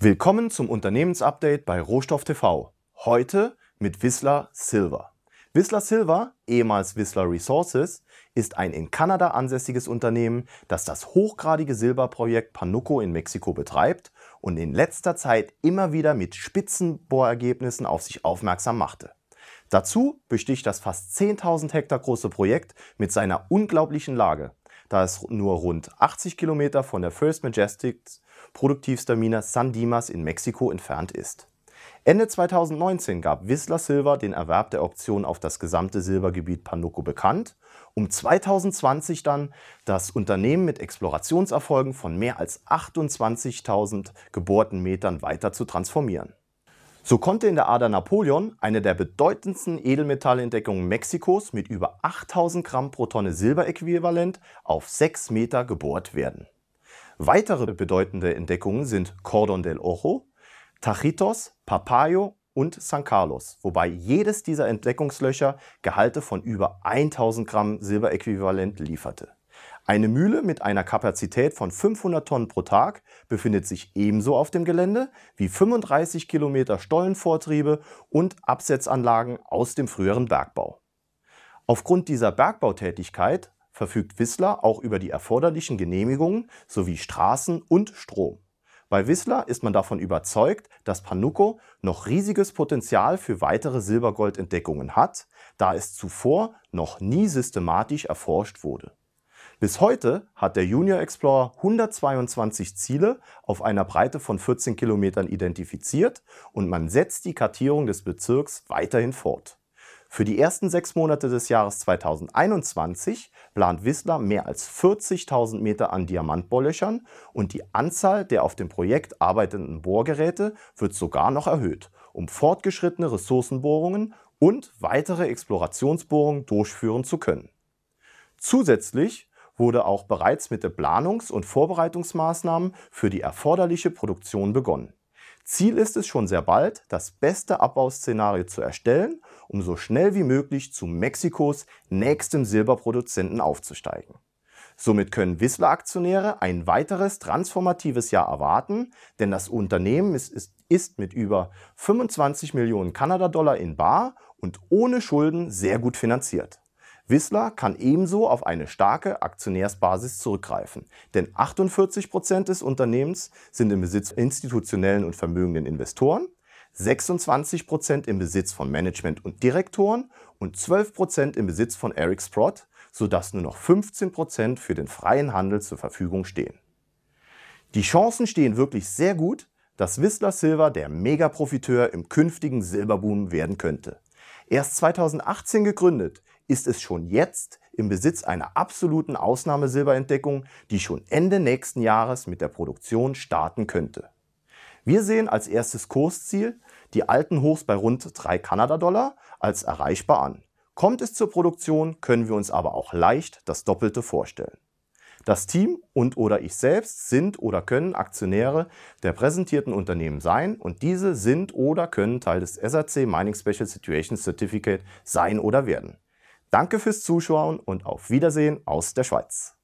Willkommen zum Unternehmensupdate bei Rohstoff TV. Heute mit Whistler Silver. Whistler Silver, ehemals Whistler Resources, ist ein in Kanada ansässiges Unternehmen, das das hochgradige Silberprojekt Panuco in Mexiko betreibt und in letzter Zeit immer wieder mit Spitzenbohrergebnissen auf sich aufmerksam machte. Dazu besticht das fast 10.000 Hektar große Projekt mit seiner unglaublichen Lage, da es nur rund 80 Kilometer von der First Majestic produktivster Mina San Dimas in Mexiko entfernt ist. Ende 2019 gab Whistler Silver den Erwerb der Option auf das gesamte Silbergebiet Panuco bekannt, um 2020 dann das Unternehmen mit Explorationserfolgen von mehr als 28.000 gebohrten Metern weiter zu transformieren. So konnte in der Ader Napoleon, eine der bedeutendsten Edelmetallentdeckungen Mexikos, mit über 8000 Gramm pro Tonne Silberäquivalent auf 6 Meter gebohrt werden. Weitere bedeutende Entdeckungen sind Cordon del Ojo, Tachitos, Papayo und San Carlos, wobei jedes dieser Entdeckungslöcher Gehalte von über 1000 Gramm Silberäquivalent lieferte. Eine Mühle mit einer Kapazität von 500 Tonnen pro Tag befindet sich ebenso auf dem Gelände wie 35 Kilometer Stollenvortriebe und Absetzanlagen aus dem früheren Bergbau. Aufgrund dieser Bergbautätigkeit verfügt Whistler auch über die erforderlichen Genehmigungen sowie Straßen und Strom. Bei Whistler ist man davon überzeugt, dass Panuco noch riesiges Potenzial für weitere Silbergoldentdeckungen hat, da es zuvor noch nie systematisch erforscht wurde. Bis heute hat der Junior Explorer 122 Ziele auf einer Breite von 14 Kilometern identifiziert und man setzt die Kartierung des Bezirks weiterhin fort. Für die ersten sechs Monate des Jahres 2021 plant Whistler mehr als 40.000 Meter an Diamantbohrlöchern und die Anzahl der auf dem Projekt arbeitenden Bohrgeräte wird sogar noch erhöht, um fortgeschrittene Ressourcenbohrungen und weitere Explorationsbohrungen durchführen zu können. Zusätzlich wurde auch bereits mit den Planungs- und Vorbereitungsmaßnahmen für die erforderliche Produktion begonnen. Ziel ist es schon sehr bald, das beste Abbauszenario zu erstellen, um so schnell wie möglich zu Mexikos nächstem Silberproduzenten aufzusteigen. Somit können Whistler-Aktionäre ein weiteres transformatives Jahr erwarten, denn das Unternehmen ist, ist, ist mit über 25 Millionen Kanadadollar in Bar und ohne Schulden sehr gut finanziert. Whistler kann ebenso auf eine starke Aktionärsbasis zurückgreifen, denn 48 Prozent des Unternehmens sind im Besitz institutionellen und vermögenden Investoren, 26 Prozent im Besitz von Management und Direktoren und 12 Prozent im Besitz von Eric Sprott, sodass nur noch 15 Prozent für den freien Handel zur Verfügung stehen. Die Chancen stehen wirklich sehr gut, dass Whistler Silver der Megaprofiteur im künftigen Silberboom werden könnte. Erst 2018 gegründet, ist es schon jetzt im Besitz einer absoluten Ausnahmesilberentdeckung, die schon Ende nächsten Jahres mit der Produktion starten könnte. Wir sehen als erstes Kursziel die alten Hochs bei rund 3 Kanadadollar als erreichbar an. Kommt es zur Produktion, können wir uns aber auch leicht das Doppelte vorstellen. Das Team und oder ich selbst sind oder können Aktionäre der präsentierten Unternehmen sein und diese sind oder können Teil des SRC Mining Special Situation Certificate sein oder werden. Danke fürs Zuschauen und auf Wiedersehen aus der Schweiz.